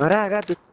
Ora, gato.